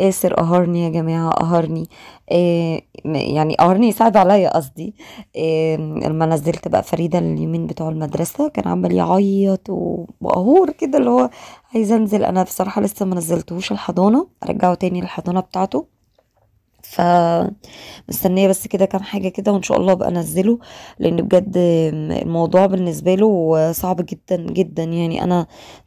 آسر إيه قهرني يا جماعة قهرني إيه، يعني قهرني يساعد عليا قصدي إيه، لما نزلت بقى فريدة اليومين بتوع المدرسة كان عمال يعيط وقهور كده اللي هو عايز انزل انا بصراحة لسه ما نزلتهوش الحضانة رجعه تاني الحضانة بتاعته ف مستنيه بس كده كام حاجه كده وان شاء الله ابقى انزله لان بجد الموضوع بالنسبه له صعب جدا جدا يعني انا